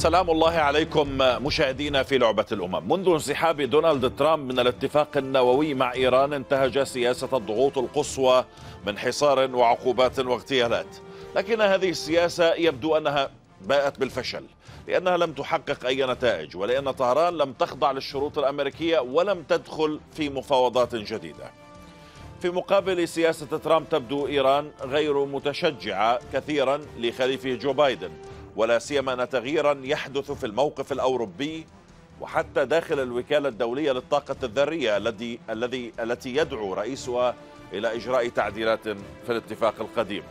سلام الله عليكم مشاهدينا في لعبة الأمم منذ انسحاب دونالد ترامب من الاتفاق النووي مع إيران انتهج سياسة الضغوط القصوى من حصار وعقوبات واغتيالات لكن هذه السياسة يبدو أنها باءت بالفشل لأنها لم تحقق أي نتائج ولأن طهران لم تخضع للشروط الأمريكية ولم تدخل في مفاوضات جديدة في مقابل سياسة ترامب تبدو إيران غير متشجعة كثيرا لخليفه جو بايدن ولا سيما أن تغييرا يحدث في الموقف الأوروبي وحتى داخل الوكالة الدولية للطاقة الذرية الذي الذي التي يدعو رئيسها إلى إجراء تعديلات في الاتفاق القديم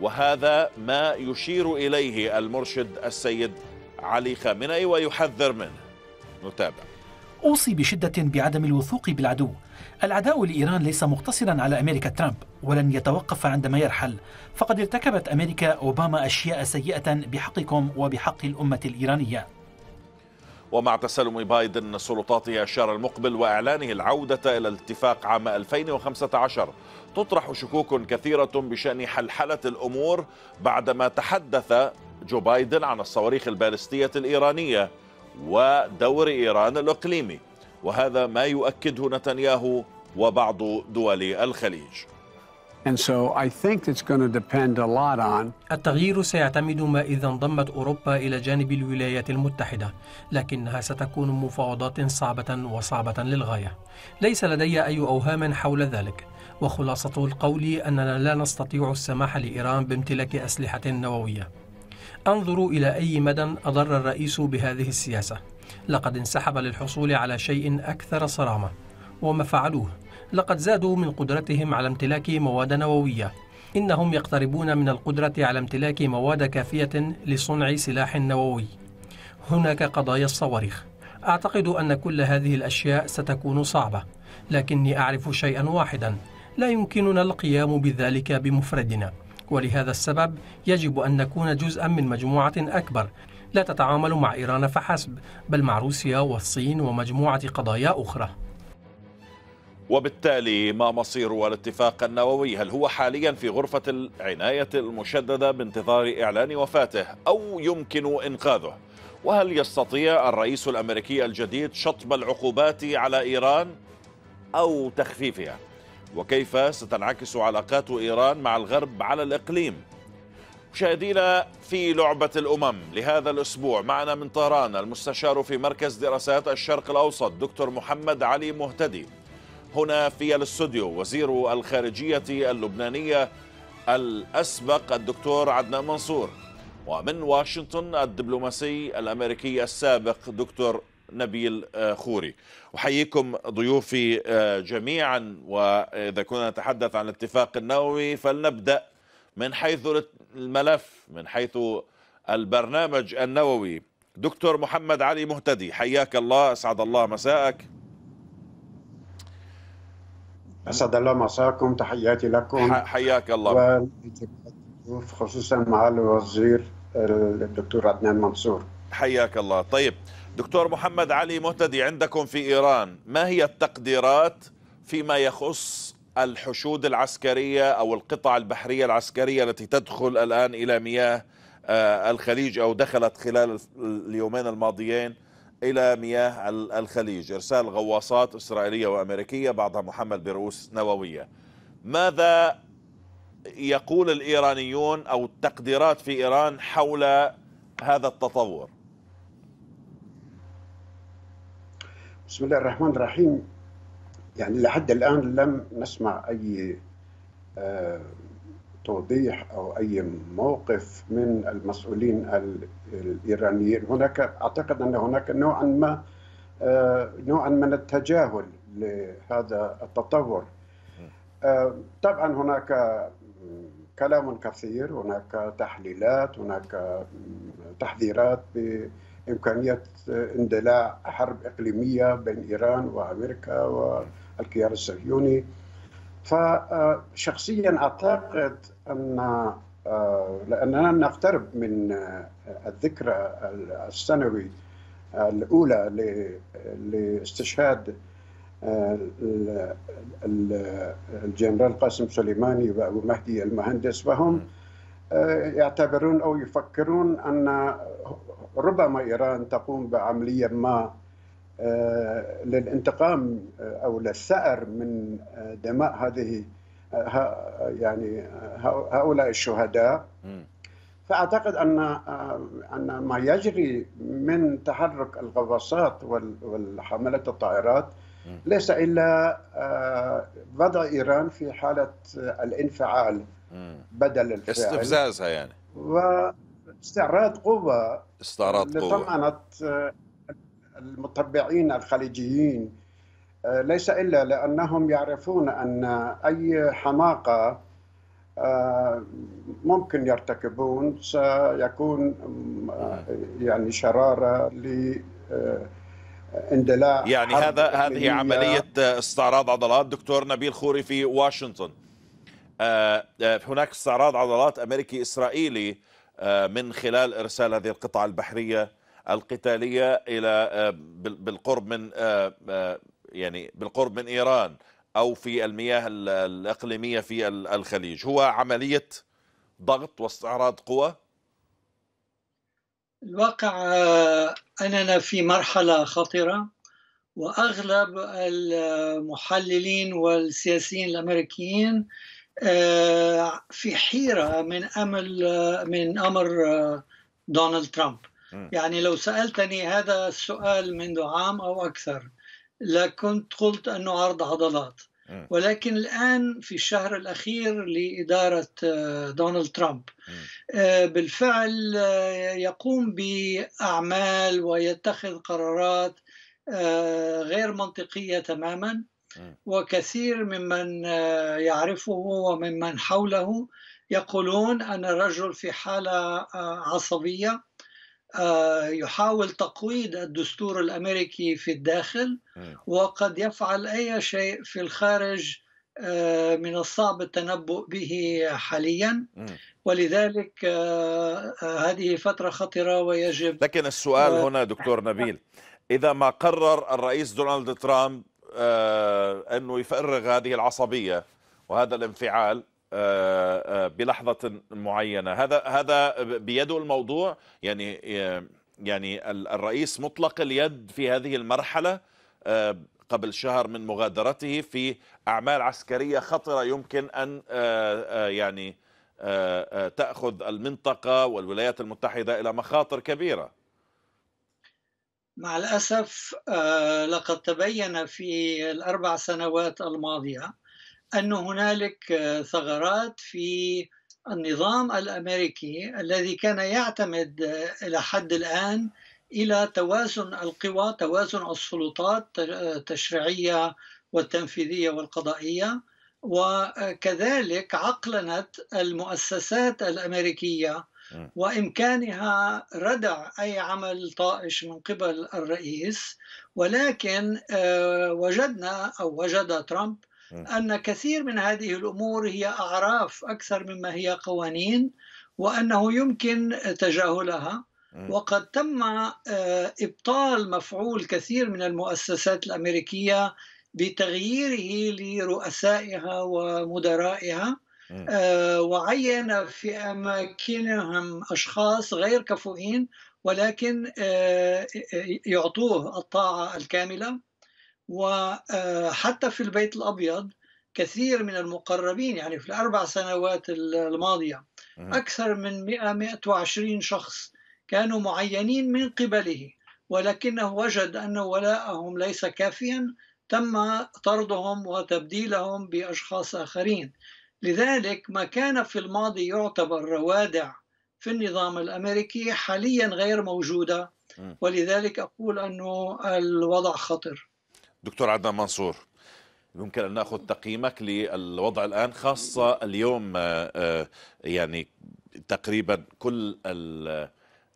وهذا ما يشير إليه المرشد السيد علي خامنئي ويحذر منه نتابع أوصي بشدة بعدم الوثوق بالعدو العداء لإيران ليس مقتصرا على أمريكا ترامب ولن يتوقف عندما يرحل فقد ارتكبت أمريكا أوباما أشياء سيئة بحقكم وبحق الأمة الإيرانية ومع تسلم بايدن سلطاته الشهر المقبل وإعلانه العودة إلى الاتفاق عام 2015 تطرح شكوك كثيرة بشأن حلحلة الأمور بعدما تحدث جو بايدن عن الصواريخ البالستية الإيرانية ودور إيران الإقليمي وهذا ما يؤكده نتنياهو وبعض دول الخليج التغيير سيعتمد ما إذا انضمت أوروبا إلى جانب الولايات المتحدة لكنها ستكون مفاوضات صعبة وصعبة للغاية ليس لدي أي أوهام حول ذلك وخلاصة القول أننا لا نستطيع السماح لإيران بامتلاك أسلحة نووية انظروا إلى أي مدى أضر الرئيس بهذه السياسة لقد انسحب للحصول على شيء أكثر صرامة وما فعلوه لقد زادوا من قدرتهم على امتلاك مواد نووية إنهم يقتربون من القدرة على امتلاك مواد كافية لصنع سلاح نووي هناك قضايا الصواريخ أعتقد أن كل هذه الأشياء ستكون صعبة لكني أعرف شيئا واحدا لا يمكننا القيام بذلك بمفردنا ولهذا السبب يجب أن نكون جزءا من مجموعة أكبر لا تتعامل مع إيران فحسب بل مع روسيا والصين ومجموعة قضايا أخرى وبالتالي ما مصير الاتفاق النووي هل هو حاليا في غرفة العناية المشددة بانتظار إعلان وفاته أو يمكن إنقاذه وهل يستطيع الرئيس الأمريكي الجديد شطب العقوبات على إيران أو تخفيفها وكيف ستنعكس علاقات إيران مع الغرب على الإقليم مشاهدينا في لعبة الأمم لهذا الأسبوع معنا من طهران المستشار في مركز دراسات الشرق الأوسط دكتور محمد علي مهتدي هنا في الاستوديو وزير الخارجية اللبنانية الأسبق الدكتور عدنان منصور ومن واشنطن الدبلوماسي الأمريكي السابق دكتور نبيل آه، خوري أحييكم ضيوفي آه، جميعا وإذا كنا نتحدث عن الاتفاق النووي فلنبدأ من حيث الملف من حيث البرنامج النووي دكتور محمد علي مهتدي حياك الله اسعد الله مساءك اسعد الله مساكم تحياتي لكم حياك الله خصوصا مع الوزير الدكتور عدنان منصور حياك الله طيب دكتور محمد علي مهتدي عندكم في ايران ما هي التقديرات فيما يخص الحشود العسكرية أو القطع البحرية العسكرية التي تدخل الآن إلى مياه آه، الخليج أو دخلت خلال اليومين الماضيين إلى مياه الخليج إرسال غواصات إسرائيلية وأمريكية بعضها محمل برؤوس نووية ماذا يقول الإيرانيون أو التقديرات في إيران حول هذا التطور بسم الله الرحمن الرحيم يعني لحد الآن لم نسمع أي آه، توضيح أو أي موقف من المسؤولين الإيرانيين هناك أعتقد أن هناك نوعا ما آه، نوعا من التجاهل لهذا التطور آه، طبعا هناك كلام كثير هناك تحليلات هناك تحذيرات إمكانية آه، اندلاع حرب إقليمية بين إيران وأمريكا والكيان الصهيوني فشخصيا أعتقد أن آه، لأننا نقترب من آه، الذكرى السنوي الأولى لاستشهاد الجنرال قاسم سليماني وأبو مهدي المهندس وهم يعتبرون أو يفكرون أن ربما إيران تقوم بعملية ما آه، للانتقام آه، أو للثأر من آه، دماء هذه يعني هؤلاء الشهداء فأعتقد أن أن ما يجري من تحرك الغواصات والحملات الطائرات ليس إلا وضع إيران في حالة الانفعال بدل الفعل استفزازها يعني و استعراض قوة استعراض قوة لطمأنة المتبعين الخليجيين آه، ليس إلا لأنهم يعرفون أن أي حماقة آه، ممكن يرتكبون سيكون آه، يعني شرارة ل اندلاع يعني هذا هذه عملية استعراض عضلات دكتور نبيل خوري في واشنطن هناك استعراض عضلات أمريكي إسرائيلي من خلال إرسال هذه القطع البحرية القتالية إلى آه، بالقرب من آه، آه، يعني بالقرب من إيران أو في المياه الإقليمية في الخليج هو عملية ضغط واستعراض قوى الواقع أننا في مرحلة خطرة وأغلب المحللين والسياسيين الأمريكيين آه، في حيرة من أمل آه، من أمر آه، دونالد ترامب يعني لو سألتني هذا السؤال منذ عام أو أكثر لكنت قلت أنه عرض عضلات ولكن الآن في الشهر الأخير لإدارة دونالد ترامب بالفعل يقوم بأعمال ويتخذ قرارات غير منطقية تماما وكثير ممن آه، يعرفه وممن حوله يقولون أن الرجل في حالة آه، عصبية آه، يحاول تقويض الدستور الامريكي في الداخل وقد يفعل اي شيء في الخارج من الصعب التنبؤ به حاليا ولذلك هذه فتره خطره ويجب لكن السؤال هنا دكتور نبيل اذا ما قرر الرئيس دونالد ترامب آه، أنه يفرغ هذه العصبية وهذا الانفعال آه، آه، بلحظة معينة هذا هذا بيده الموضوع يعني يعني الرئيس مطلق اليد في هذه المرحلة قبل شهر من مغادرته في أعمال عسكرية خطرة يمكن أن يعني تأخذ المنطقة والولايات المتحدة إلى مخاطر كبيرة مع الأسف آه، لقد تبين في الأربع سنوات الماضية أن هنالك آه، ثغرات في النظام الأمريكي الذي كان يعتمد آه، إلى حد الآن إلى توازن القوى توازن السلطات التشريعية والتنفيذية والقضائية وكذلك عقلنت المؤسسات الأمريكية وإمكانها ردع أي عمل طائش من قبل الرئيس ولكن آه، وجدنا أو وجد ترامب أن كثير من هذه الأمور هي أعراف أكثر مما هي قوانين وأنه يمكن تجاهلها وقد تم آه، إبطال مفعول كثير من المؤسسات الأمريكية بتغييره لرؤسائها ومدرائها إيه. آه، وعين في أماكنهم أشخاص غير كفؤين ولكن آه، يعطوه الطاعة الكاملة وحتى في البيت الأبيض كثير من المقربين يعني في الأربع سنوات الماضية إيه. أكثر من 100 120 شخص كانوا معينين من قبله ولكنه وجد أن ولاءهم ليس كافيا تم طردهم وتبديلهم بأشخاص آخرين لذلك ما كان في الماضي يعتبر روادع في النظام الامريكي حاليا غير موجوده ولذلك اقول انه الوضع خطر. دكتور عدنان منصور يمكن ان ناخذ تقييمك للوضع الان خاصه اليوم آه، آه، يعني تقريبا كل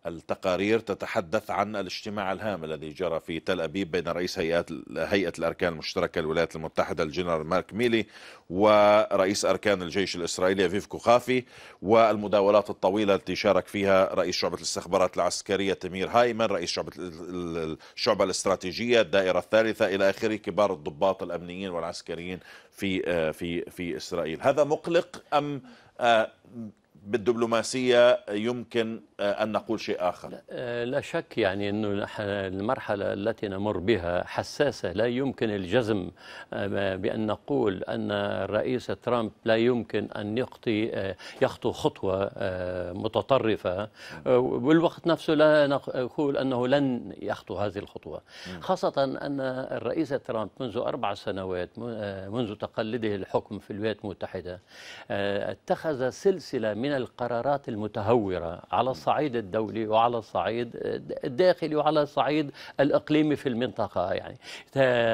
التقارير تتحدث عن الاجتماع الهام الذي جرى في تل أبيب بين رئيس هيئة, هيئة الأركان المشتركة الولايات المتحدة الجنرال مارك ميلي ورئيس أركان الجيش الإسرائيلي فيف كوخافي والمداولات الطويلة التي شارك فيها رئيس شعبة الاستخبارات العسكرية تمير هايمن رئيس شعبة الشعبة الاستراتيجية الدائرة الثالثة إلى آخره كبار الضباط الأمنيين والعسكريين في آه، في في إسرائيل هذا مقلق أم آه، بالدبلوماسية يمكن آه، أن نقول شيء آخر لا آه، شك يعني أنه المرحلة التي نمر بها حساسة لا يمكن الجزم آه، بأن نقول أن الرئيس ترامب لا يمكن أن يخطي يخطو خطوة متطرفة والوقت نفسه لا نقول أنه لن يخطو هذه الخطوة خاصة أن الرئيس ترامب منذ أربع سنوات منذ تقلده الحكم في الولايات المتحدة اتخذ سلسلة من القرارات المتهورة على الصعيد الدولي وعلى الصعيد الداخلي وعلى الصعيد الإقليمي في المنطقة يعني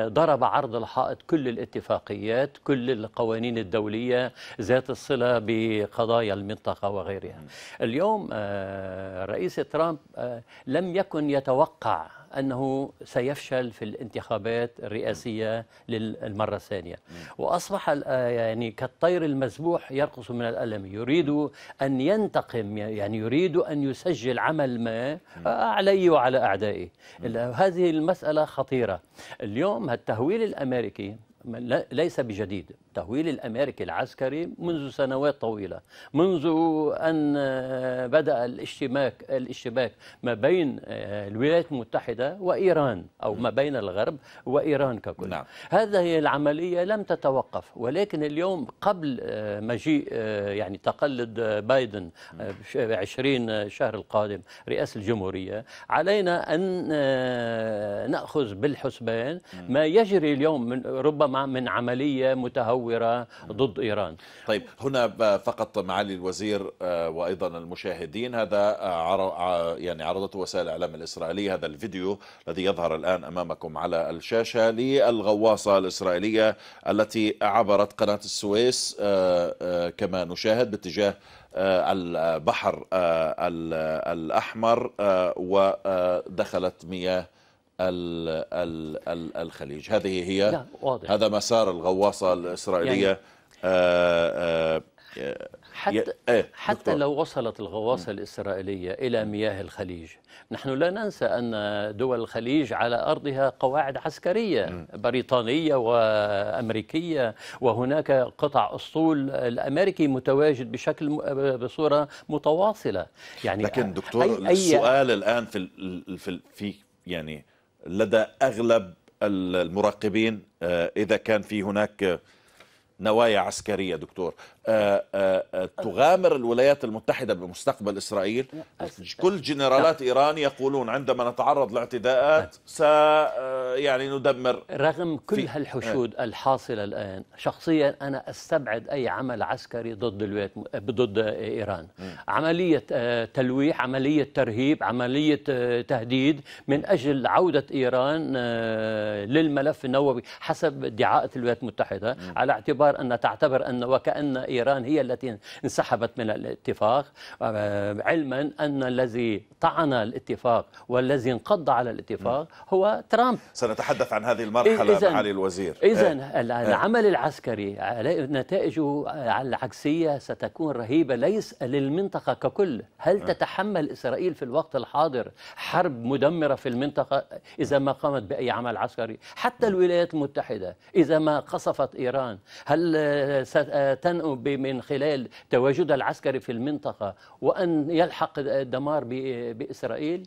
ضرب عرض الحائط كل الاتفاقيات كل القوانين الدولية ذات الصلة بقضايا المنطقة وغيرها اليوم آه، رئيس ترامب آه، لم يكن يتوقع أنه سيفشل في الانتخابات الرئاسية للمرة الثانية وأصبح آه، يعني كالطير المذبوح يرقص من الألم يريد أن ينتقم يعني يريد أن يسجل عمل ما آه، علي وعلى أعدائي هذه المسألة خطيرة اليوم التهويل الأمريكي ليس بجديد التهويل الأمريكي العسكري منذ سنوات طويلة منذ أن آه، بدأ الاشتباك, الاشتباك ما بين آه، الولايات المتحدة وإيران أو ما بين الغرب وإيران ككل نعم. هذه العملية لم تتوقف ولكن اليوم قبل آه، مجيء يعني تقلد بايدن 20 شهر القادم رئاسة الجمهورية علينا أن نأخذ بالحسبان ما يجري اليوم من ربما من عملية متهوله متطوره ضد ايران طيب هنا فقط معالي الوزير آه، وايضا المشاهدين هذا آه، آه، يعني عرضته وسائل الاعلام الاسرائيليه هذا الفيديو الذي يظهر الان امامكم على الشاشه للغواصه الاسرائيليه التي عبرت قناه السويس كما نشاهد باتجاه البحر الأحمر ودخلت مياه الخليج هذه هي واضح. هذا مسار الغواصة الإسرائيلية يعني آآ آه، آآ آه، حتى, إيه، حتى لو وصلت الغواصة الإسرائيلية إلى مياه الخليج نحن لا ننسى أن دول الخليج على أرضها قواعد عسكرية بريطانية وأمريكية وهناك قطع أسطول الأمريكي متواجد بشكل بصورة متواصلة يعني لكن دكتور أي السؤال أي الآن في, في, في يعني لدى اغلب المراقبين آه، اذا كان في هناك نوايا عسكريه دكتور آه، آه، آه، تغامر الولايات المتحدة بمستقبل إسرائيل كل جنرالات إيران يقولون عندما نتعرض لاعتداءات س يعني ندمر رغم كل هالحشود الحاصلة الآن شخصيا أنا أستبعد أي عمل عسكري ضد الولايات ضد إيران عملية تلويح عملية ترهيب عملية تهديد من أجل عودة إيران للملف النووي حسب ادعاءات الولايات المتحدة على اعتبار أن تعتبر أن وكأن إيران هي التي انسحبت من الاتفاق آه، علما أن الذي طعن الاتفاق والذي انقض على الاتفاق هو ترامب سنتحدث عن هذه المرحلة إذن معالي الوزير إذا إيه. إيه. العمل العسكري نتائجه العكسية ستكون رهيبة ليس للمنطقة ككل هل إيه. تتحمل إسرائيل في الوقت الحاضر حرب مدمرة في المنطقة إذا ما قامت بأي عمل عسكري حتى الولايات المتحدة إذا ما قصفت إيران هل ستنأب آه، الأوروبي من خلال تواجدها العسكري في المنطقة وأن يلحق الدمار بإسرائيل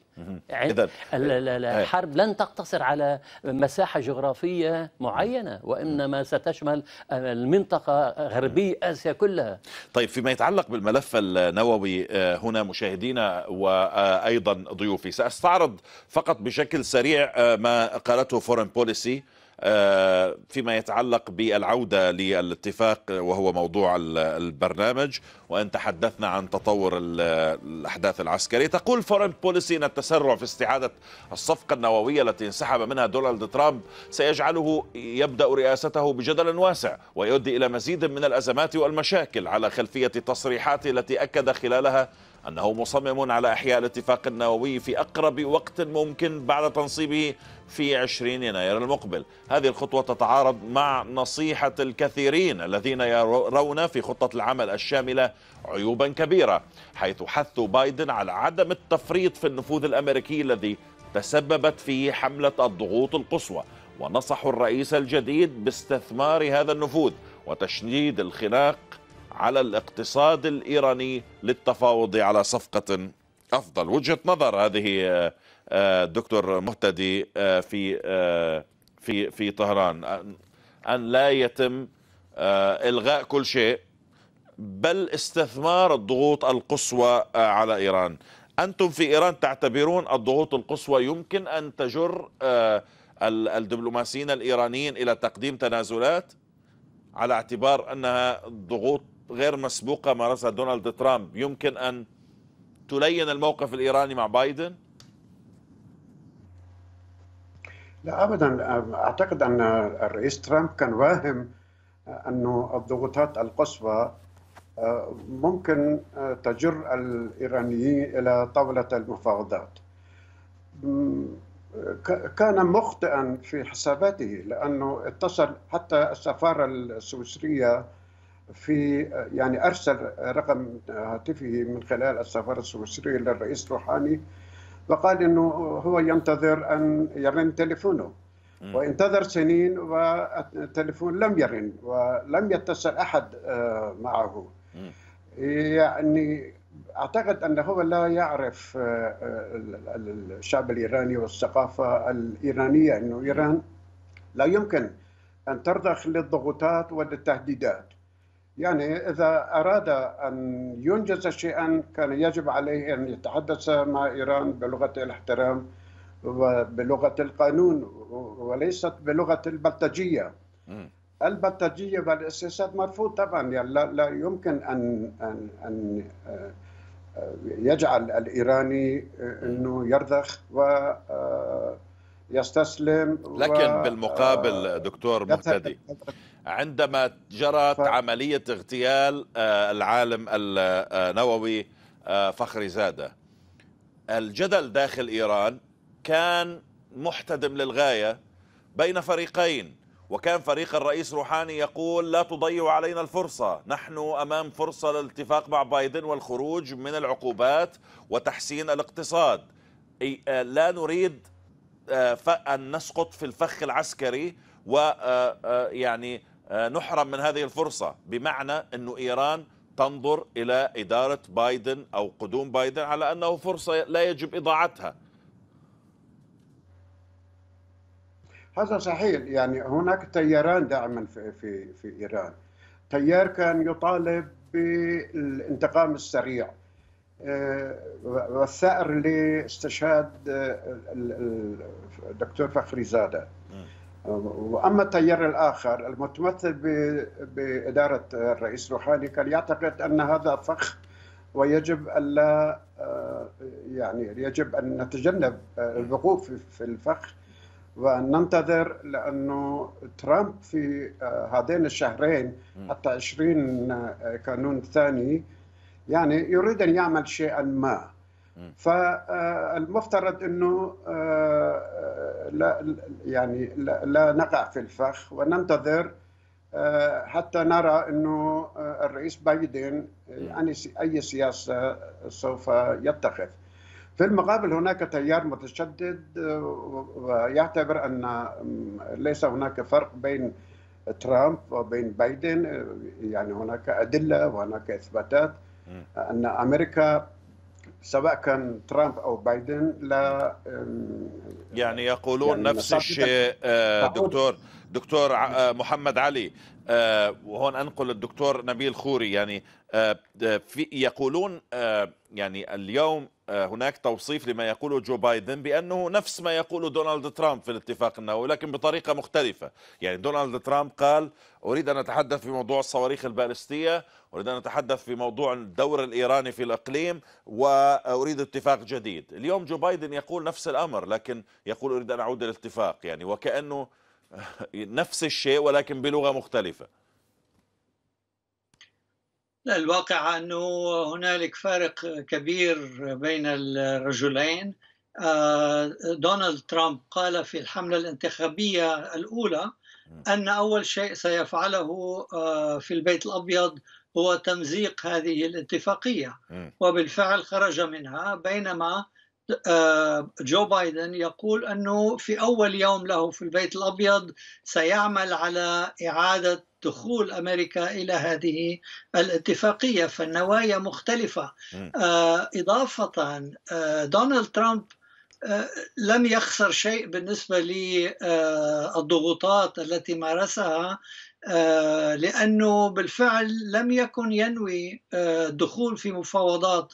إذا إيه. الحرب لن تقتصر على مساحة جغرافية معينة وإنما ستشمل المنطقة غربي آسيا كلها طيب فيما يتعلق بالملف النووي آه، هنا مشاهدينا وأيضا ضيوفي سأستعرض فقط بشكل سريع آه، ما قالته فورن بوليسي آه، فيما يتعلق بالعودة للاتفاق وهو موضوع البرنامج وأن تحدثنا عن تطور الأحداث العسكرية تقول فورن بوليسي أن التسرع في استعادة الصفقة النووية التي انسحب منها دونالد ترامب سيجعله يبدأ رئاسته بجدل واسع ويؤدي إلى مزيد من الأزمات والمشاكل على خلفية تصريحاته التي أكد خلالها أنه مصمم على إحياء الاتفاق النووي في أقرب وقت ممكن بعد تنصيبه في 20 يناير المقبل هذه الخطوة تتعارض مع نصيحة الكثيرين الذين يرون في خطة العمل الشاملة عيوبا كبيرة حيث حثوا بايدن على عدم التفريط في النفوذ الأمريكي الذي تسببت فيه حملة الضغوط القصوى ونصحوا الرئيس الجديد باستثمار هذا النفوذ وتشديد الخناق على الاقتصاد الإيراني للتفاوض على صفقة أفضل وجهة نظر هذه آه، آه، دكتور مهتدي آه، في في في طهران أن لا يتم إلغاء كل شيء بل استثمار الضغوط القصوى على إيران أنتم في إيران تعتبرون الضغوط القصوى يمكن أن تجر الدبلوماسيين الإيرانيين إلى تقديم تنازلات على اعتبار أنها ضغوط غير مسبوقة مارسها دونالد ترامب يمكن أن تلين الموقف الإيراني مع بايدن؟ لا أبدا أعتقد أن الرئيس ترامب كان واهم أنه الضغوطات القصوى آه، ممكن آه، تجر الإيرانيين إلى طاولة المفاوضات كان مخطئا في حساباته لأنه اتصل حتى السفارة السويسرية في يعني ارسل رقم هاتفه من خلال السفاره السويسريه للرئيس روحاني وقال انه هو ينتظر ان يرن تليفونه وانتظر سنين والتليفون لم يرن ولم يتصل احد آه، معه يعني اعتقد انه هو لا يعرف آه، آه، الشعب الايراني والثقافه الايرانيه انه ايران لا يمكن ان ترضخ للضغوطات وللتهديدات يعني إذا أراد أن ينجز شيئا كان يجب عليه أن يتحدث مع إيران بلغة الاحترام وبلغة القانون وليست بلغة البلطجية البلطجية والاساسات مرفوض طبعا يعني لا, لا يمكن أن, أن, أن آه، يجعل الإيراني آه، أنه يرضخ و آه، يستسلم لكن و... بالمقابل دكتور مرتدي عندما جرت ف... عملية اغتيال آه، العالم النووي آه، آه، فخري زادة الجدل داخل إيران كان محتدم للغاية بين فريقين وكان فريق الرئيس روحاني يقول لا تضيعوا علينا الفرصة نحن أمام فرصة للاتفاق مع بايدن والخروج من العقوبات وتحسين الاقتصاد لا نريد أن نسقط في الفخ العسكري ويعني آه، آه، آه، نحرم من هذه الفرصة بمعنى أنه إيران تنظر إلى إدارة بايدن أو قدوم بايدن على أنه فرصة لا يجب إضاعتها هذا صحيح يعني هناك تياران دائما في, في, في إيران تيار كان يطالب بالانتقام السريع اللي آه، لاستشهاد آه، الدكتور فخري زاده واما التيار الاخر المتمثل باداره الرئيس روحاني كان يعتقد ان هذا فخ ويجب الا آه، يعني يجب ان نتجنب الوقوف في الفخ وان ننتظر لانه ترامب في هذين الشهرين حتى 20 كانون الثاني يعني يريد أن يعمل شيئا ما فالمفترض أنه آه، لا يعني لا نقع في الفخ وننتظر آه، حتى نرى أنه آه، الرئيس بايدن يعني أي سياسة سوف يتخذ في المقابل هناك تيار متشدد ويعتبر ان ليس هناك فرق بين ترامب وبين بايدن يعني هناك ادله وهناك اثباتات ان امريكا سواء كان ترامب او بايدن لا يعني يقولون يعني نفس الشيء آه، دكتور دكتور آه، آه، محمد علي وهون انقل الدكتور نبيل خوري يعني في يقولون يعني اليوم آه، هناك توصيف لما يقوله جو بايدن بأنه نفس ما يقوله دونالد ترامب في الاتفاق النووي لكن بطريقة مختلفة يعني دونالد ترامب قال أريد أن أتحدث في موضوع الصواريخ البالستية أريد أن أتحدث في موضوع الدور الإيراني في الإقليم وأريد اتفاق جديد اليوم جو بايدن يقول نفس الأمر لكن يقول أريد أن أعود للاتفاق، يعني وكأنه نفس الشيء ولكن بلغة مختلفة الواقع أنه هنالك فارق كبير بين الرجلين آه، دونالد ترامب قال في الحملة الانتخابية الأولى أن أول شيء سيفعله آه، في البيت الأبيض هو تمزيق هذه الاتفاقية وبالفعل خرج منها بينما آه، جو بايدن يقول أنه في أول يوم له في البيت الأبيض سيعمل على إعادة دخول امريكا الى هذه الاتفاقيه فالنوايا مختلفه آه، اضافه آه، دونالد ترامب آه، لم يخسر شيء بالنسبه للضغوطات التي مارسها لانه بالفعل لم يكن ينوي الدخول في مفاوضات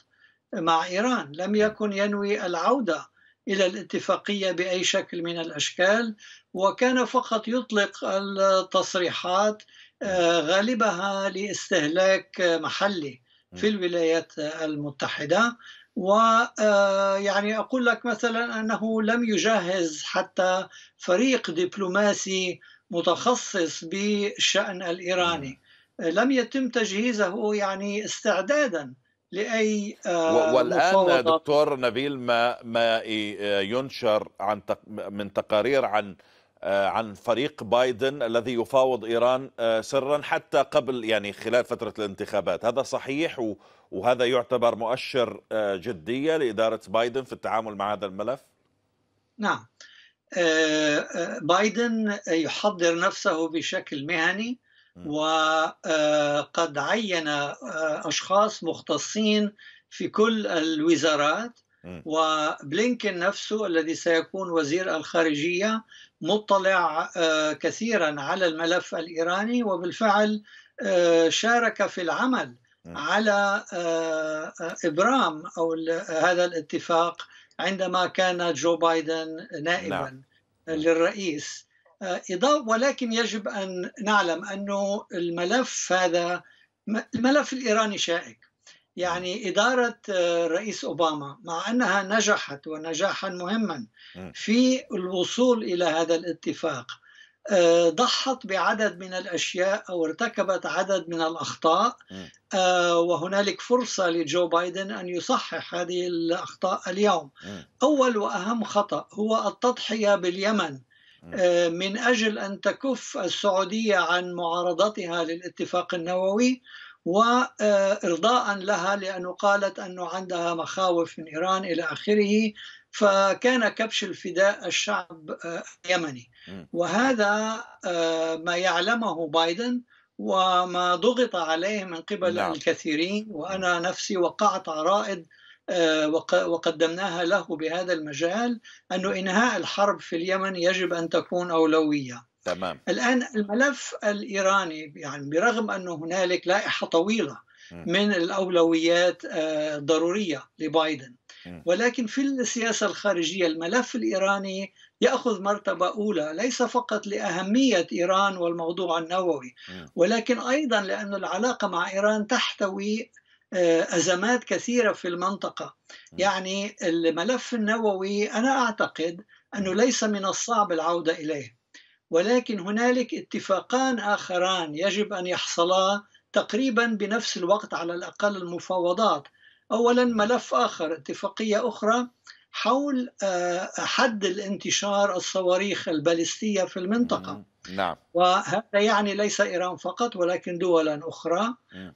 مع ايران، لم يكن ينوي العوده الى الاتفاقيه باي شكل من الاشكال وكان فقط يطلق التصريحات آه، غالبها لاستهلاك محلي في الولايات المتحده ويعني آه، اقول لك مثلا انه لم يجهز حتى فريق دبلوماسي متخصص بالشان الايراني لم يتم تجهيزه يعني استعدادا لاي آه، والان دكتور نبيل ما ما ينشر عن من تقارير عن آه، عن فريق بايدن الذي يفاوض ايران آه، سرا حتى قبل يعني خلال فتره الانتخابات، هذا صحيح وهذا يعتبر مؤشر جديه لاداره بايدن في التعامل مع هذا الملف؟ نعم بايدن يحضر نفسه بشكل مهني وقد عين آه، أشخاص مختصين في كل الوزارات وبلينكن نفسه الذي سيكون وزير الخارجية مطلع آه، كثيرا على الملف الإيراني وبالفعل آه، شارك في العمل على إبرام أو هذا الاتفاق عندما كان جو بايدن نائبا نعم. للرئيس ولكن يجب أن نعلم أنه الملف هذا الملف الإيراني شائك يعني إدارة الرئيس آه، أوباما مع أنها نجحت ونجاحا مهما في الوصول إلى هذا الاتفاق آه، ضحت بعدد من الاشياء او ارتكبت عدد من الاخطاء آه، وهنالك فرصه لجو بايدن ان يصحح هذه الاخطاء اليوم اول واهم خطا هو التضحيه باليمن آه، من اجل ان تكف السعوديه عن معارضتها للاتفاق النووي وارضاء آه، لها لانه قالت انه عندها مخاوف من ايران الى اخره فكان كبش الفداء الشعب اليمني آه، وهذا ما يعلمه بايدن وما ضغط عليه من قبل نعم. الكثيرين وانا نفسي وقعت عرائض آه، وقدمناها له بهذا المجال أنه إنهاء الحرب في اليمن يجب أن تكون أولوية تمام. الآن الملف الإيراني يعني برغم أنه هنالك لائحة طويلة من الأولويات آه، ضرورية لبايدن ولكن في السياسة الخارجية الملف الإيراني يأخذ مرتبة أولى ليس فقط لأهمية إيران والموضوع النووي ولكن أيضا لأن العلاقة مع إيران تحتوي آه، أزمات كثيرة في المنطقة يعني الملف النووي أنا أعتقد أنه ليس من الصعب العودة إليه ولكن هنالك اتفاقان آخران يجب أن يحصلا تقريبا بنفس الوقت على الأقل المفاوضات أولا ملف آخر اتفاقية أخرى حول آه، حد الانتشار الصواريخ البالستية في المنطقة نعم وهذا يعني ليس إيران فقط ولكن دولا أخرى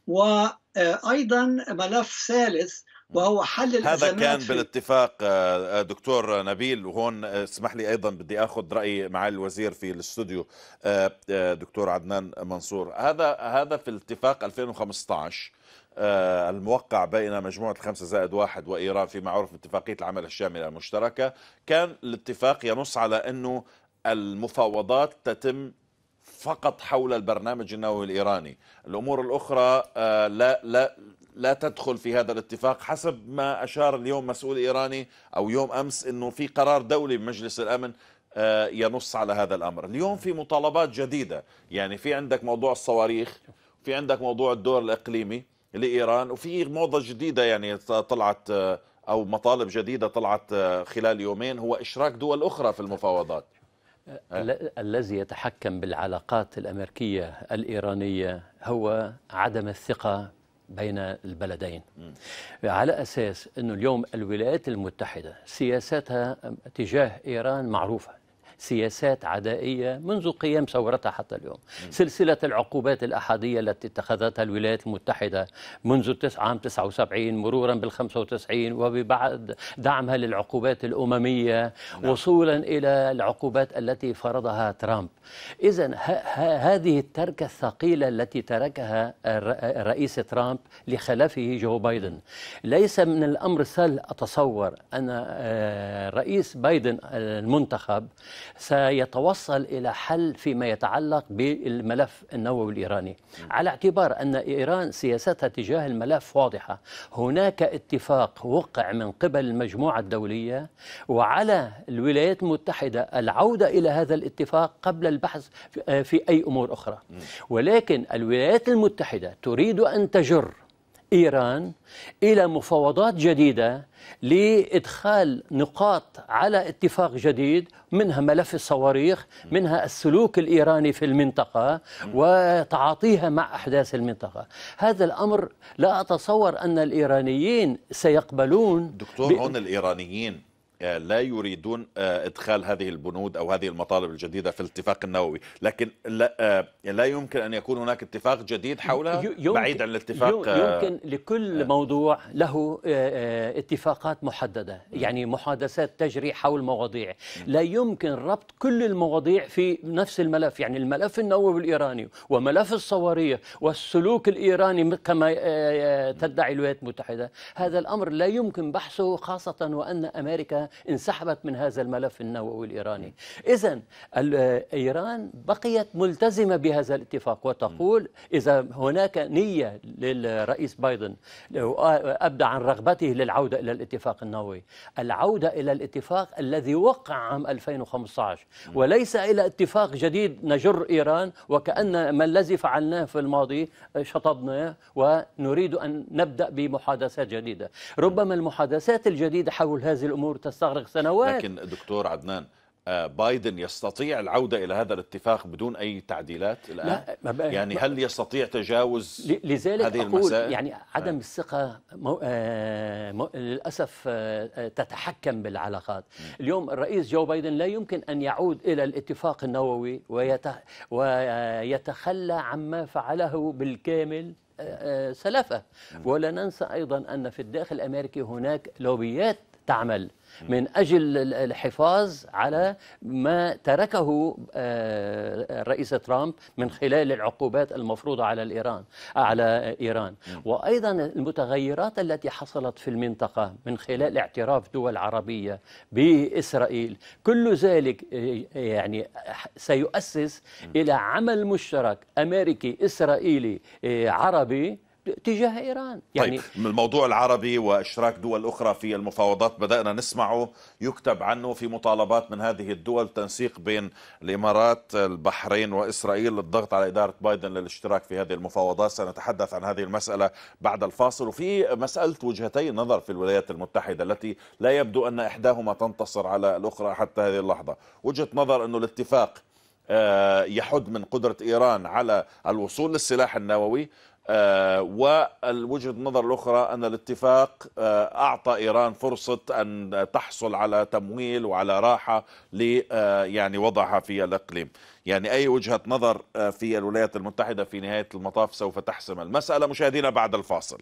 وأيضا ملف ثالث وهو حل الأزمات هذا كان بالاتفاق آه، دكتور نبيل وهون آه، اسمح لي أيضا بدي أخذ رأي معالي الوزير في الاستوديو آه، دكتور عدنان منصور هذا هذا في الاتفاق 2015 الموقع بين مجموعة الخمسة زائد واحد وإيران فيما عرف اتفاقية العمل الشاملة المشتركة كان الاتفاق ينص على أنه المفاوضات تتم فقط حول البرنامج النووي الايراني، الامور الاخرى آه، لا لا لا تدخل في هذا الاتفاق حسب ما اشار اليوم مسؤول ايراني او يوم امس انه في قرار دولي بمجلس الامن آه، ينص على هذا الامر، اليوم في مطالبات جديده، يعني في عندك موضوع الصواريخ، في عندك موضوع الدور الاقليمي لايران وفي موضه جديده يعني طلعت آه، او مطالب جديده طلعت خلال يومين هو اشراك دول اخرى في المفاوضات آه. الذي يتحكم بالعلاقات الأمريكية الإيرانية هو عدم الثقة بين البلدين على أساس أنه اليوم الولايات المتحدة سياساتها تجاه إيران معروفة سياسات عدائية منذ قيام ثورتها حتى اليوم سلسلة العقوبات الأحادية التي اتخذتها الولايات المتحدة منذ عام 79 مرورا بال 95 وبعد دعمها للعقوبات الأممية نعم. وصولا إلى العقوبات التي فرضها ترامب إذا هذه التركة الثقيلة التي تركها الرئيس ترامب لخلفه جو بايدن ليس من الأمر سهل أتصور أن آه، رئيس بايدن المنتخب سيتوصل إلى حل فيما يتعلق بالملف النووي الإيراني على اعتبار أن إيران سياستها تجاه الملف واضحة هناك اتفاق وقع من قبل المجموعة الدولية وعلى الولايات المتحدة العودة إلى هذا الاتفاق قبل البحث في آه، أي أمور أخرى ولكن الولايات المتحدة تريد أن تجر إيران إلى مفاوضات جديدة لإدخال نقاط على اتفاق جديد منها ملف الصواريخ منها السلوك الإيراني في المنطقة وتعاطيها مع أحداث المنطقة هذا الأمر لا أتصور أن الإيرانيين سيقبلون دكتور هون الإيرانيين آه، لا يريدون آه، ادخال هذه البنود او هذه المطالب الجديده في الاتفاق النووي، لكن لا, آه، لا يمكن ان يكون هناك اتفاق جديد حولها بعيد عن الاتفاق يمكن لكل موضوع له اتفاقات محدده، يعني محادثات تجري حول مواضيع، لا يمكن ربط كل المواضيع في نفس الملف، يعني الملف النووي الايراني وملف الصواريخ والسلوك الايراني كما تدعي الولايات المتحده، هذا الامر لا يمكن بحثه خاصه وان امريكا انسحبت من هذا الملف النووي الإيراني إذا إيران بقيت ملتزمة بهذا الاتفاق وتقول إذا هناك نية للرئيس بايدن أبدى عن رغبته للعودة إلى الاتفاق النووي العودة إلى الاتفاق الذي وقع عام 2015 وليس إلى اتفاق جديد نجر إيران وكأن ما الذي فعلناه في الماضي شطبناه ونريد أن نبدأ بمحادثات جديدة ربما المحادثات الجديدة حول هذه الأمور تس تستغرق سنوات لكن دكتور عدنان آه، بايدن يستطيع العودة إلى هذا الاتفاق بدون أي تعديلات الآن؟ لا يعني هل يستطيع تجاوز لذلك هذه أقول المسائل؟ يعني عدم آه. الثقة مو... آه، مو... للأسف تتحكم بالعلاقات اليوم الرئيس جو بايدن لا يمكن أن يعود إلى الاتفاق النووي ويت... ويتخلى عما فعله بالكامل سلفه ولا ننسى أيضا أن في الداخل الأمريكي هناك لوبيات تعمل من أجل الحفاظ على ما تركه آه، الرئيس ترامب من خلال العقوبات المفروضة على الإيران على إيران وأيضا المتغيرات التي حصلت في المنطقة من خلال اعتراف دول عربية بإسرائيل كل ذلك آه، يعني سيؤسس إلى عمل مشترك أمريكي إسرائيلي آه، عربي تجاه إيران يعني طيب الموضوع العربي وإشراك دول أخرى في المفاوضات بدأنا نسمعه يكتب عنه في مطالبات من هذه الدول تنسيق بين الإمارات البحرين وإسرائيل للضغط على إدارة بايدن للاشتراك في هذه المفاوضات سنتحدث عن هذه المسألة بعد الفاصل وفي مسألة وجهتي النظر في الولايات المتحدة التي لا يبدو أن إحداهما تنتصر على الأخرى حتى هذه اللحظة وجهة نظر أنه الاتفاق آه، يحد من قدرة إيران على الوصول للسلاح النووي آه، والوجهة النظر الأخرى أن الاتفاق آه، أعطى إيران فرصة أن تحصل على تمويل وعلى راحة آه، يعني وضعها في الإقليم يعني أي وجهة نظر في الولايات المتحدة في نهاية المطاف سوف تحسم المسألة مشاهدينا بعد الفاصل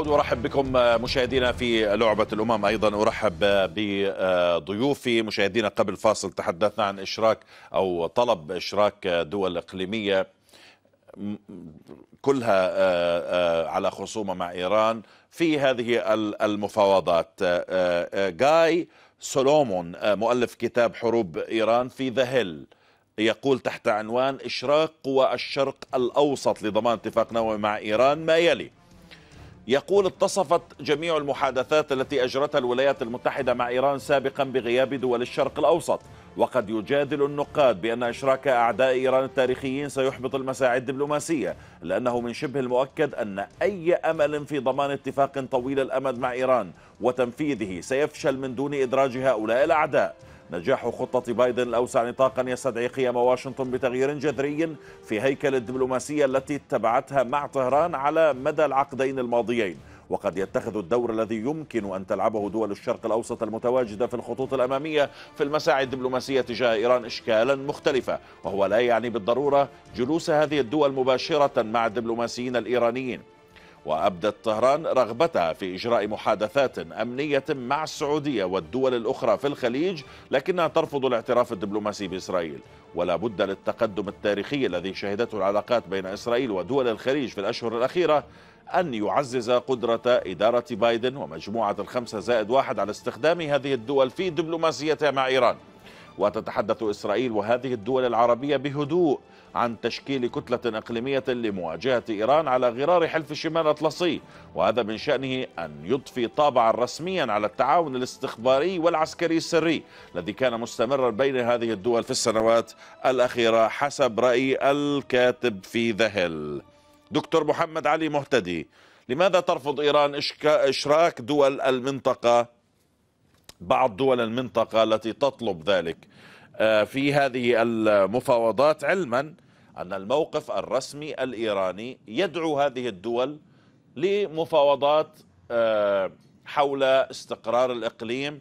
أعود وأرحب بكم مشاهدينا في لعبة الأمم أيضا أرحب بضيوفي مشاهدينا قبل فاصل تحدثنا عن إشراك أو طلب إشراك دول إقليمية كلها آه، آه، على خصومة مع إيران في هذه المفاوضات آه، جاي سولومون مؤلف كتاب حروب إيران في ذا هيل يقول تحت عنوان إشراق قوى الشرق الأوسط لضمان اتفاق نووي مع إيران ما يلي يقول اتصفت جميع المحادثات التي أجرتها الولايات المتحدة مع إيران سابقا بغياب دول الشرق الأوسط وقد يجادل النقاد بأن إشراك أعداء إيران التاريخيين سيحبط المساعي الدبلوماسية لأنه من شبه المؤكد أن أي أمل في ضمان اتفاق طويل الأمد مع إيران وتنفيذه سيفشل من دون إدراج هؤلاء الأعداء نجاح خطة بايدن الأوسع نطاقا يستدعي قيام واشنطن بتغيير جذري في هيكل الدبلوماسية التي اتبعتها مع طهران على مدى العقدين الماضيين وقد يتخذ الدور الذي يمكن أن تلعبه دول الشرق الأوسط المتواجدة في الخطوط الأمامية في المساعي الدبلوماسية تجاه إيران إشكالا مختلفة وهو لا يعني بالضرورة جلوس هذه الدول مباشرة مع الدبلوماسيين الإيرانيين وأبدت طهران رغبتها في إجراء محادثات أمنية مع السعودية والدول الأخرى في الخليج لكنها ترفض الاعتراف الدبلوماسي بإسرائيل ولا بد للتقدم التاريخي الذي شهدته العلاقات بين إسرائيل ودول الخليج في الأشهر الأخيرة أن يعزز قدرة إدارة بايدن ومجموعة الخمسة زائد واحد على استخدام هذه الدول في دبلوماسيتها مع إيران وتتحدث إسرائيل وهذه الدول العربية بهدوء عن تشكيل كتلة إقليمية لمواجهة إيران على غرار حلف الشمال الأطلسي وهذا من شأنه أن يضفي طابعا رسميا على التعاون الاستخباري والعسكري السري الذي كان مستمرا بين هذه الدول في السنوات الأخيرة حسب رأي الكاتب في ذهل دكتور محمد علي مهتدي لماذا ترفض إيران إشراك دول المنطقة بعض دول المنطقة التي تطلب ذلك آه، في هذه المفاوضات علما أن الموقف الرسمي الإيراني يدعو هذه الدول لمفاوضات آه، حول استقرار الإقليم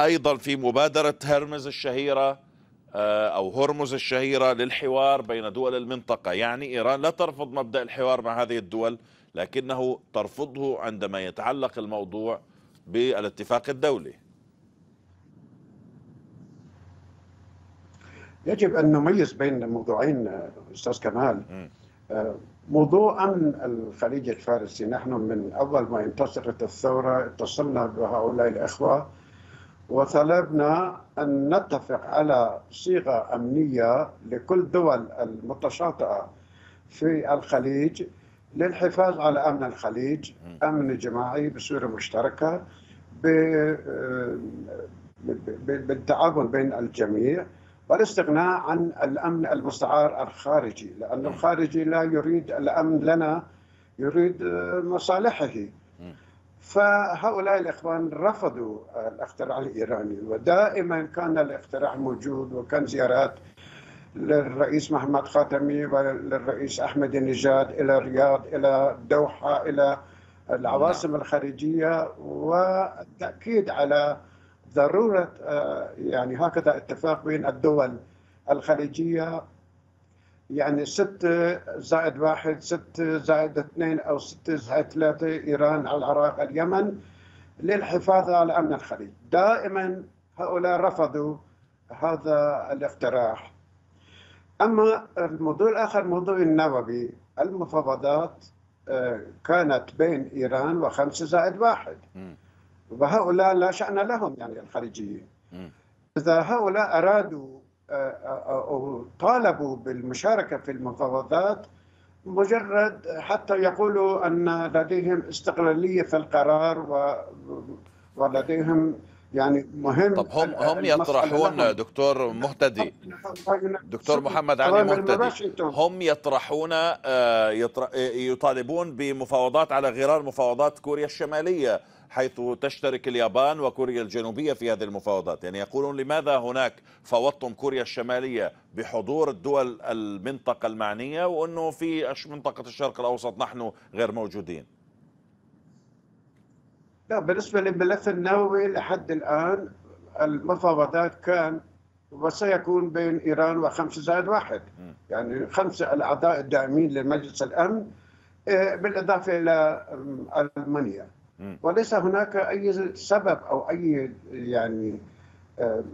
أيضا في مبادرة هرمز الشهيرة آه، أو هرمز الشهيرة للحوار بين دول المنطقة يعني إيران لا ترفض مبدأ الحوار مع هذه الدول لكنه ترفضه عندما يتعلق الموضوع بالاتفاق الدولي يجب ان نميز بين موضوعين استاذ كمال آه، موضوع امن الخليج الفارسي نحن من اول ما انتصرت الثوره اتصلنا بهؤلاء الاخوه وطلبنا ان نتفق على صيغه امنيه لكل دول المتشاطئه في الخليج للحفاظ على امن الخليج، امن جماعي بصوره مشتركه آه، بالتعاون بين الجميع والاستغناء عن الأمن المستعار الخارجي لأن الخارجي لا يريد الأمن لنا يريد مصالحه فهؤلاء الإخوان رفضوا الاختراع الإيراني ودائما كان الاختراع موجود وكان زيارات للرئيس محمد خاتمي وللرئيس أحمد النجاد إلى الرياض إلى الدوحة إلى العواصم نعم. الخارجية والتأكيد على ضروره آه، يعني هكذا اتفاق بين الدول الخليجيه يعني ستة زائد واحد ستة زائد اثنين أو ستة زائد ثلاثة إيران العراق اليمن للحفاظ على أمن الخليج دائما هؤلاء رفضوا هذا الاقتراح أما الموضوع الآخر موضوع النووي المفاوضات آه، كانت بين إيران وخمسة زائد واحد وهؤلاء لا شأن لهم يعني الخارجيين إذا هؤلاء أرادوا آه، آه، آه، أو طالبوا بالمشاركة في المفاوضات مجرد حتى يقولوا أن لديهم استقلالية في القرار و... ولديهم يعني مهم طب هم هم يطرحون دكتور مهتدي دكتور محمد علي مهتدي هم يطرحون يطالبون بمفاوضات على غرار مفاوضات كوريا الشماليه حيث تشترك اليابان وكوريا الجنوبية في هذه المفاوضات يعني يقولون لماذا هناك فوضتم كوريا الشمالية بحضور الدول المنطقة المعنية وأنه في منطقة الشرق الأوسط نحن غير موجودين لا بالنسبة للملف النووي لحد الآن المفاوضات كان وسيكون بين إيران وخمسة زائد واحد يعني خمسة الأعضاء الداعمين لمجلس الأمن آه، بالإضافة إلى ألمانيا وليس هناك اي سبب او اي يعني آه،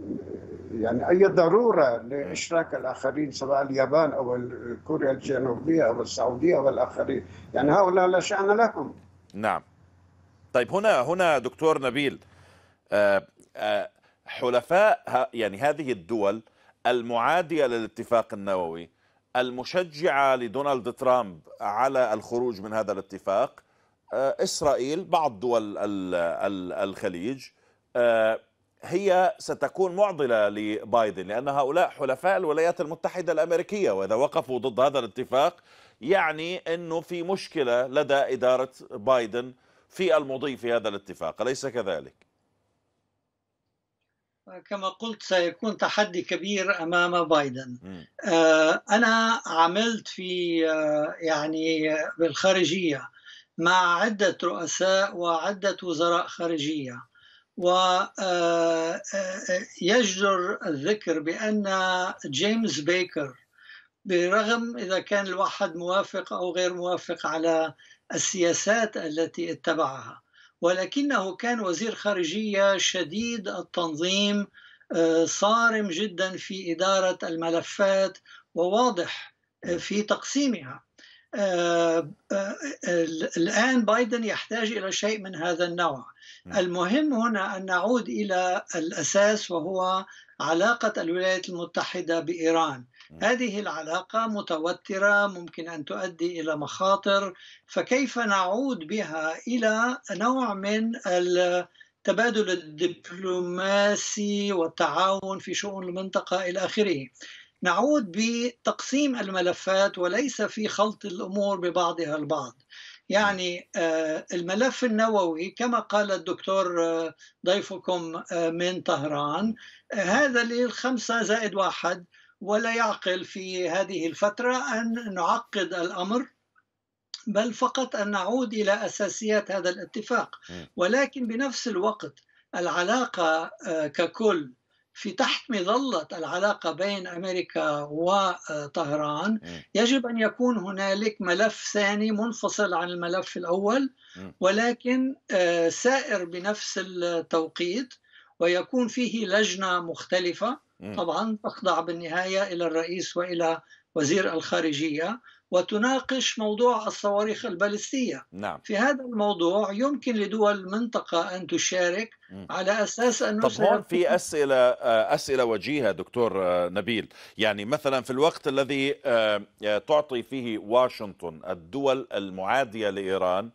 يعني اي ضروره لاشراك الاخرين سواء اليابان او كوريا الجنوبيه او السعوديه والاخرين، يعني هؤلاء لا شان لهم. نعم. طيب هنا هنا دكتور نبيل آه، آه، حلفاء يعني هذه الدول المعاديه للاتفاق النووي المشجعه لدونالد ترامب على الخروج من هذا الاتفاق آه، إسرائيل بعض دول الخليج آه، هي ستكون معضلة لبايدن لأن هؤلاء حلفاء الولايات المتحدة الأمريكية وإذا وقفوا ضد هذا الاتفاق يعني أنه في مشكلة لدى إدارة بايدن في المضي في هذا الاتفاق أليس كذلك؟ كما قلت سيكون تحدي كبير امام بايدن آه، انا عملت في يعني بالخارجيه مع عدة رؤساء وعدة وزراء خارجية ويجدر آه، آه، آه، الذكر بأن جيمس بيكر برغم إذا كان الواحد موافق أو غير موافق على السياسات التي اتبعها ولكنه كان وزير خارجية شديد التنظيم صارم جدا في إدارة الملفات وواضح في تقسيمها آه، آه، آه، الآن بايدن يحتاج إلى شيء من هذا النوع نعم. المهم هنا أن نعود إلى الأساس وهو علاقة الولايات المتحدة بإيران نعم. هذه العلاقة متوترة ممكن أن تؤدي إلى مخاطر فكيف نعود بها إلى نوع من التبادل الدبلوماسي والتعاون في شؤون المنطقة إلى آخره نعود بتقسيم الملفات وليس في خلط الامور ببعضها البعض يعني آه، الملف النووي كما قال الدكتور آه، ضيفكم آه، من طهران هذا للخمسة زائد واحد ولا يعقل في هذه الفترة أن نعقد الأمر بل فقط أن نعود إلى أساسيات هذا الاتفاق ولكن بنفس الوقت العلاقة ككل في تحت مظلة العلاقة بين أمريكا وطهران يجب أن يكون هنالك ملف ثاني منفصل عن الملف الأول ولكن آه، سائر بنفس التوقيت ويكون فيه لجنة مختلفة طبعا تخضع بالنهاية إلى الرئيس وإلى وزير الخارجية وتناقش موضوع الصواريخ البالستية نعم. في هذا الموضوع يمكن لدول المنطقة أن تشارك م. على أساس أنه طب هون في أسئلة آه، أسئلة وجيهة دكتور آه، نبيل يعني مثلا في الوقت الذي آه، تعطي فيه واشنطن الدول المعادية لإيران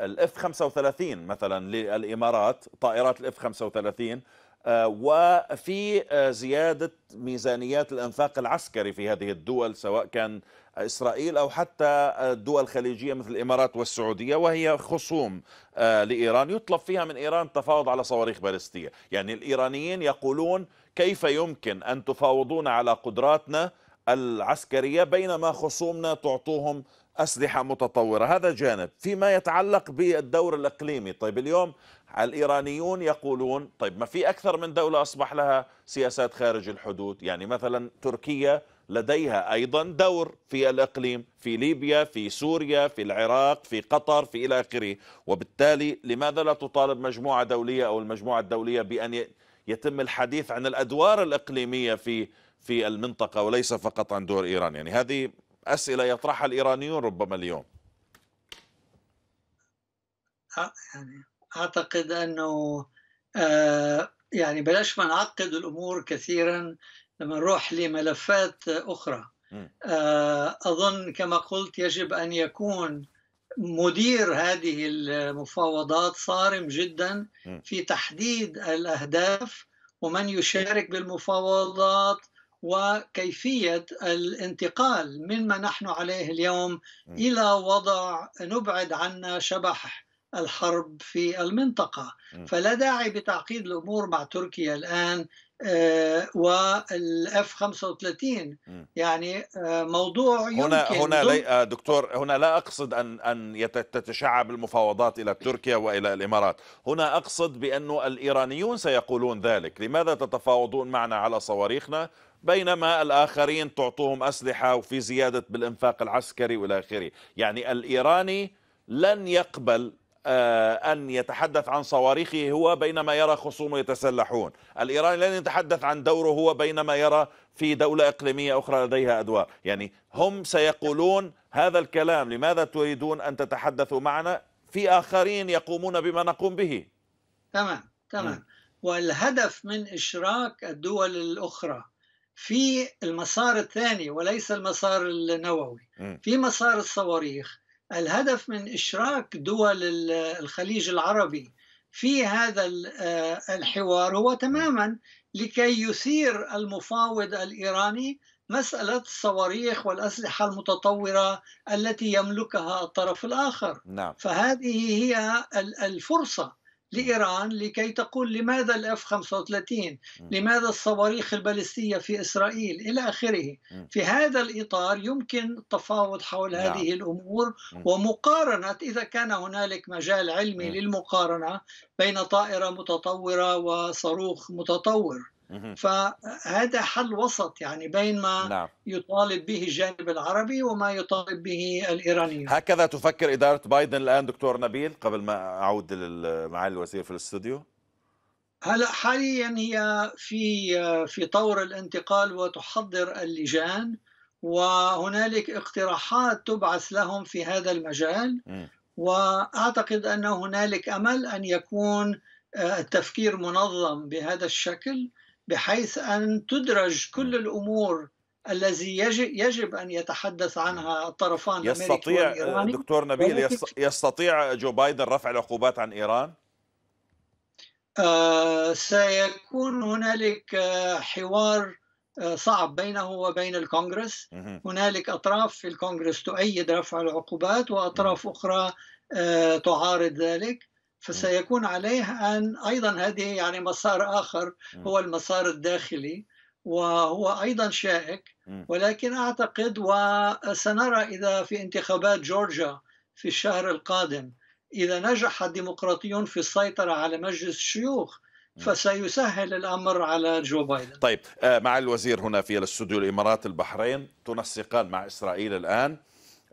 الاف 35 مثلا للامارات طائرات الاف 35 وفي آه، زيادة ميزانيات الأنفاق العسكري في هذه الدول سواء كان إسرائيل أو حتى الدول الخليجية مثل الإمارات والسعودية وهي خصوم آه، لإيران يطلب فيها من إيران تفاوض على صواريخ بالستية يعني الإيرانيين يقولون كيف يمكن أن تفاوضون على قدراتنا العسكرية بينما خصومنا تعطوهم أسلحة متطورة هذا جانب فيما يتعلق بالدور الإقليمي طيب اليوم الايرانيون يقولون طيب ما في اكثر من دوله اصبح لها سياسات خارج الحدود يعني مثلا تركيا لديها ايضا دور في الاقليم في ليبيا في سوريا في العراق في قطر في الى اخره وبالتالي لماذا لا تطالب مجموعه دوليه او المجموعه الدوليه بان يتم الحديث عن الادوار الاقليميه في في المنطقه وليس فقط عن دور ايران يعني هذه اسئله يطرحها الايرانيون ربما اليوم يعني أعتقد أنه آه، يعني بلاش ما نعقد الأمور كثيرا لما نروح لملفات أخرى آه، أظن كما قلت يجب أن يكون مدير هذه المفاوضات صارم جدا في تحديد الأهداف ومن يشارك بالمفاوضات وكيفية الانتقال مما نحن عليه اليوم إلى وضع نبعد عنا شبح الحرب في المنطقة فلا داعي بتعقيد الأمور مع تركيا الآن آه، والاف 35 يعني آه، موضوع يمكن هنا هنا لي آه، دكتور هنا لا اقصد ان ان تتشعب المفاوضات الى تركيا والى الامارات، هنا اقصد بانه الايرانيون سيقولون ذلك، لماذا تتفاوضون معنا على صواريخنا بينما الاخرين تعطوهم اسلحه وفي زياده بالانفاق العسكري والى اخره، يعني الايراني لن يقبل آه، أن يتحدث عن صواريخه هو بينما يرى خصومه يتسلحون الإيراني لن يتحدث عن دوره هو بينما يرى في دولة إقليمية أخرى لديها أدوار يعني هم سيقولون هذا الكلام لماذا تريدون أن تتحدثوا معنا في آخرين يقومون بما نقوم به تمام تمام نعم. والهدف من إشراك الدول الأخرى في المسار الثاني وليس المسار النووي في مسار الصواريخ الهدف من إشراك دول الخليج العربي في هذا آه، الحوار هو تماما لكي يثير المفاوض الإيراني مسألة الصواريخ والأسلحة المتطورة التي يملكها الطرف الآخر نعم. فهذه هي الفرصة لإيران لكي تقول لماذا الأف 35 لماذا الصواريخ البالستية في إسرائيل إلى آخره في هذا الإطار يمكن التفاوض حول نعم. هذه الأمور ومقارنة إذا كان هنالك مجال علمي للمقارنة بين طائرة متطورة وصاروخ متطور فهذا حل وسط يعني بين ما نعم. يطالب به الجانب العربي وما يطالب به الايرانيون هكذا تفكر اداره بايدن الان دكتور نبيل قبل ما اعود معالي الوزير في الاستوديو هلا حاليا هي في في طور الانتقال وتحضر اللجان وهنالك اقتراحات تبعث لهم في هذا المجال م. واعتقد ان هنالك امل ان يكون آه، التفكير منظم بهذا الشكل بحيث أن تدرج كل الأمور الذي يجب يجب ان يتحدث عنها الطرفان يستطيع آه، دكتور نبيل يعني يستطيع جو بايدن رفع العقوبات عن ايران؟ آه، سيكون هنالك آه، حوار صعب بينه وبين الكونغرس هنالك اطراف في الكونغرس تؤيد رفع العقوبات واطراف اخرى تعارض ذلك فسيكون عليه أن أيضا هذه يعني مسار آخر هو المسار الداخلي وهو أيضا شائك ولكن أعتقد وسنرى إذا في انتخابات جورجيا في الشهر القادم إذا نجح الديمقراطيون في السيطرة على مجلس الشيوخ فسيسهل الامر على جو بايدن طيب آه، مع الوزير هنا في الاستوديو الامارات البحرين تنسقان مع اسرائيل الان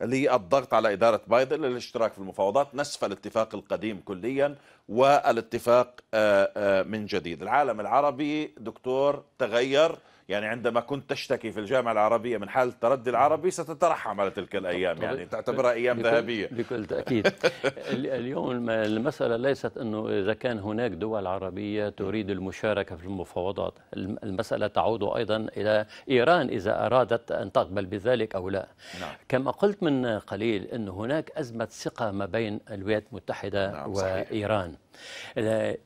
اللي هي الضغط على إدارة بايدن للاشتراك في المفاوضات نسف الاتفاق القديم كليا والاتفاق آه، آه، من جديد العالم العربي دكتور تغير يعني عندما كنت تشتكي في الجامعة العربية من حالة التردي العربي ستترحم على تلك الأيام يعني تعتبرها أيام ذهبية بكل تأكيد اليوم المسألة ليست أنه إذا كان هناك دول عربية تريد المشاركة في المفاوضات المسألة تعود أيضا إلى إيران إذا أرادت أن تقبل بذلك أو لا نعم. كما قلت من قليل أن هناك أزمة ثقة ما بين الولايات المتحدة نعم وإيران صحيح.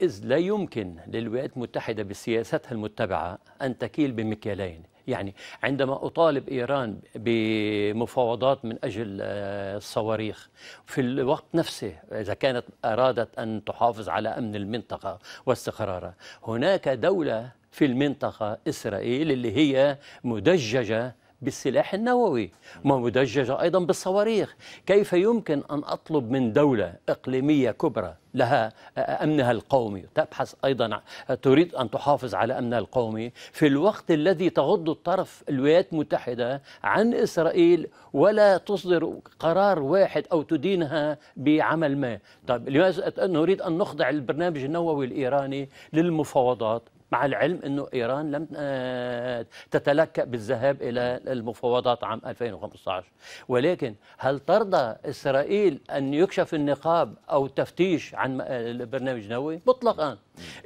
إذ لا يمكن للولايات المتحدة بسياستها المتبعة أن تكيل بمكيالين يعني عندما أطالب إيران بمفاوضات من أجل آه، الصواريخ في الوقت نفسه إذا كانت أرادت أن تحافظ على أمن المنطقة واستقرارها هناك دولة في المنطقة إسرائيل اللي هي مدججة بالسلاح النووي ومدججة أيضا بالصواريخ كيف يمكن أن أطلب من دولة إقليمية كبرى لها آه، أمنها القومي تبحث أيضا تريد أن تحافظ على أمنها القومي في الوقت الذي تغض الطرف الولايات المتحدة عن إسرائيل ولا تصدر قرار واحد أو تدينها بعمل ما طيب لماذا نريد أن نخضع البرنامج النووي الإيراني للمفاوضات مع العلم أنه إيران لم آه، تتلكأ بالذهاب إلى المفاوضات عام 2015 ولكن هل ترضى إسرائيل أن يكشف النقاب أو تفتيش عن آه، برنامج نووي مطلقا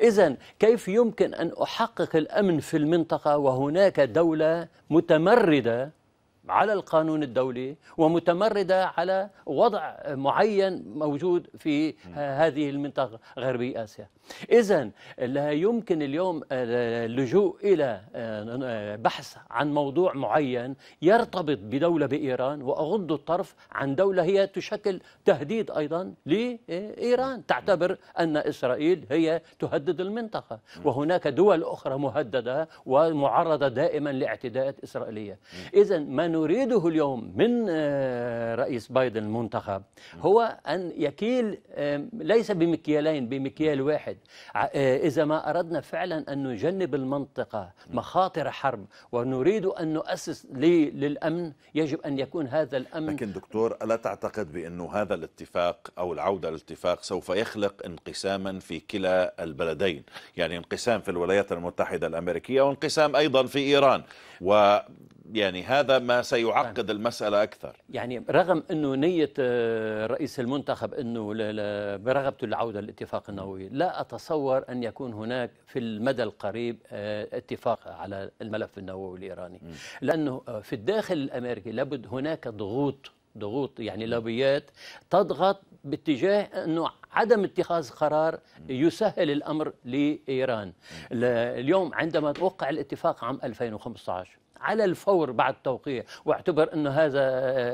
إذا كيف يمكن أن أحقق الأمن في المنطقة وهناك دولة متمردة على القانون الدولي ومتمردة على وضع معين موجود في هذه المنطقة غربي آسيا إذا لا يمكن اليوم آه، اللجوء إلى آه، بحث عن موضوع معين يرتبط بدولة بإيران وأغض الطرف عن دولة هي تشكل تهديد أيضا لإيران تعتبر أن إسرائيل هي تهدد المنطقة وهناك دول أخرى مهددة ومعرضة دائما لاعتداءات إسرائيلية إذا ما نريده اليوم من آه، رئيس بايدن المنتخب هو أن يكيل آه، ليس بمكيالين بمكيال واحد آه، إذا ما أردنا فعلا أن نجنب المنطقة مخاطر حرب ونريد أن نؤسس للأمن يجب أن يكون هذا الأمن لكن دكتور ألا تعتقد بأن هذا الاتفاق أو العودة للاتفاق سوف يخلق انقساما في كلا البلدين يعني انقسام في الولايات المتحدة الأمريكية وانقسام أيضا في إيران و يعني هذا ما سيعقد المسألة أكثر يعني رغم أنه نية آه، رئيس المنتخب أنه برغبته العودة للاتفاق النووي لا أتصور أن يكون هناك في المدى القريب آه، اتفاق على الملف النووي الإيراني لأنه آه، في الداخل الأمريكي لابد هناك ضغوط ضغوط يعني لوبيات تضغط باتجاه انه عدم اتخاذ قرار يسهل الامر لايران اليوم عندما وقع الاتفاق عام 2015 على الفور بعد توقيع واعتبر أن هذا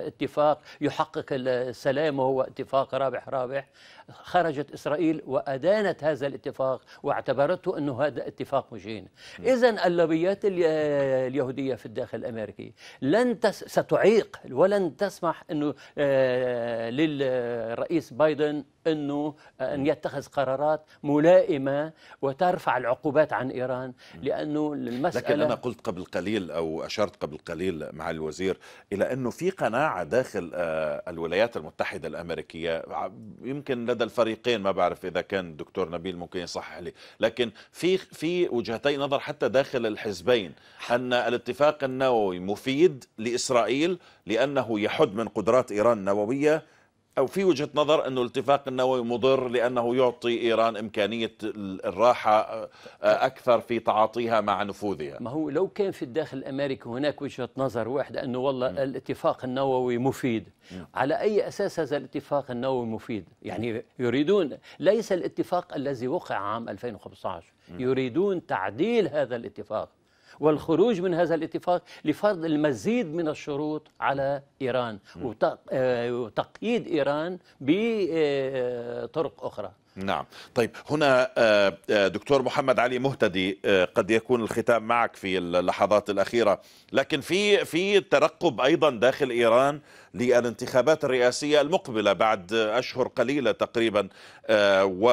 اتفاق يحقق السلام وهو اتفاق رابح رابح خرجت إسرائيل وأدانت هذا الاتفاق واعتبرته أنه هذا اتفاق مجين إذا اللوبيات اليهودية في الداخل الأمريكي لن تس ستعيق ولن تسمح أنه آه، للرئيس بايدن انه آه، ان يتخذ قرارات ملائمه وترفع العقوبات عن ايران لانه المساله لكن انا قلت قبل قليل او اشرت قبل قليل مع الوزير الى انه في قناعه داخل آه، الولايات المتحده الامريكيه يمكن لدى الفريقين ما بعرف اذا كان الدكتور نبيل ممكن يصحح لي لكن في في وجهتي نظر حتى داخل الحزبين ان الاتفاق النووي مفيد لاسرائيل لانه يحد من قدرات ايران النوويه أو في وجهة نظر أنه الاتفاق النووي مضر لأنه يعطي إيران إمكانية الراحة آه، طيب. أكثر في تعاطيها مع نفوذها ما هو لو كان في الداخل الأمريكي هناك وجهة نظر واحدة أنه والله م. الاتفاق النووي مفيد م. على أي أساس هذا الاتفاق النووي مفيد يعني يريدون ليس الاتفاق الذي وقع عام 2015 م. يريدون تعديل هذا الاتفاق والخروج من هذا الاتفاق لفرض المزيد من الشروط على إيران آه، وتقييد إيران بطرق أخرى نعم طيب هنا آه، آه، دكتور محمد علي مهتدي قد يكون الختام معك في اللحظات الأخيرة لكن في في ترقب أيضا داخل إيران للانتخابات الرئاسية المقبلة بعد أشهر قليلة تقريبا و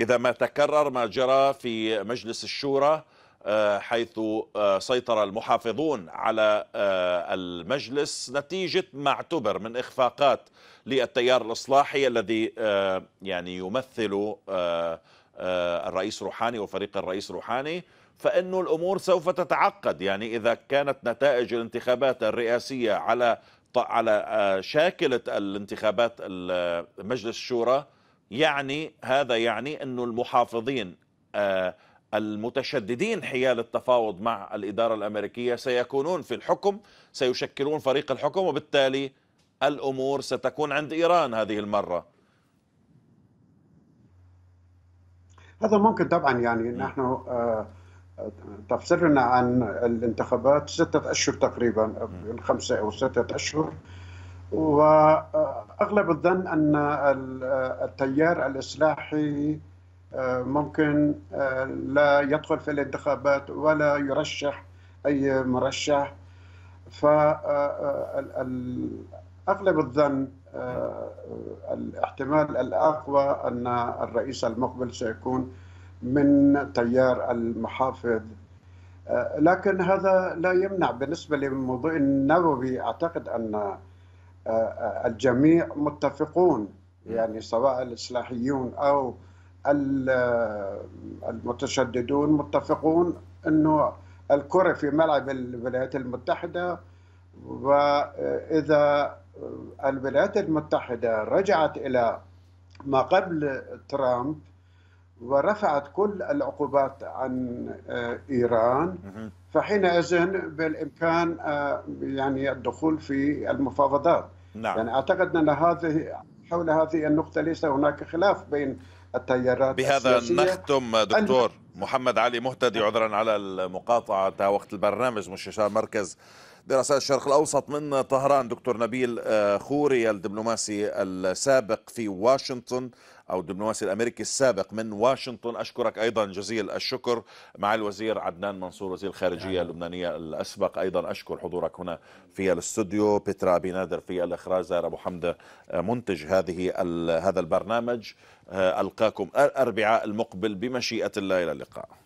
إذا ما تكرر ما جرى في مجلس الشورى آه، حيث آه، سيطر المحافظون على آه، المجلس نتيجة ما اعتبر من إخفاقات للتيار الإصلاحي الذي يعني يمثل الرئيس روحاني وفريق الرئيس روحاني فإنه الأمور سوف تتعقد يعني إذا كانت نتائج الانتخابات الرئاسية على على شاكلة الانتخابات مجلس الشورى يعني هذا يعني أنه المحافظين المتشددين حيال التفاوض مع الإدارة الأمريكية سيكونون في الحكم سيشكلون فريق الحكم وبالتالي الأمور ستكون عند إيران هذه المرة هذا ممكن طبعا يعني نحن آه،, آه تفسيرنا عن الانتخابات ستة أشهر تقريبا خمسة أو ستة أشهر وأغلب الظن أن آه، التيار الإصلاحي آه، ممكن آه، لا يدخل في الانتخابات ولا يرشح اي مرشح آه، اغلب الظن الاحتمال الاقوى ان الرئيس المقبل سيكون من تيار المحافظ لكن هذا لا يمنع بالنسبه لموضوع النووي اعتقد ان الجميع متفقون يعني سواء الاصلاحيون او المتشددون متفقون انه الكره في ملعب الولايات المتحده واذا الولايات المتحده رجعت الى ما قبل ترامب ورفعت كل العقوبات عن آه، ايران فحينئذ بالامكان آه، يعني الدخول في المفاوضات نعم. يعني اعتقد ان هذه حول هذه النقطه ليس هناك خلاف بين التيارات بهذا نختم دكتور محمد علي مهتدي عذرا على المقاطعة وقت البرنامج مستشار مركز دراسات الشرق الأوسط من طهران دكتور نبيل آه، خوري الدبلوماسي السابق في واشنطن أو الدبلوماسي الأمريكي السابق من واشنطن أشكرك أيضا جزيل الشكر مع الوزير عدنان منصور وزير الخارجية اللبنانية الأسبق أيضا أشكر حضورك هنا في الاستوديو بيترا أبي نادر في الإخراج زهر أبو حمدة منتج هذه هذا البرنامج ألقاكم الأربعاء المقبل بمشيئة الله إلى اللقاء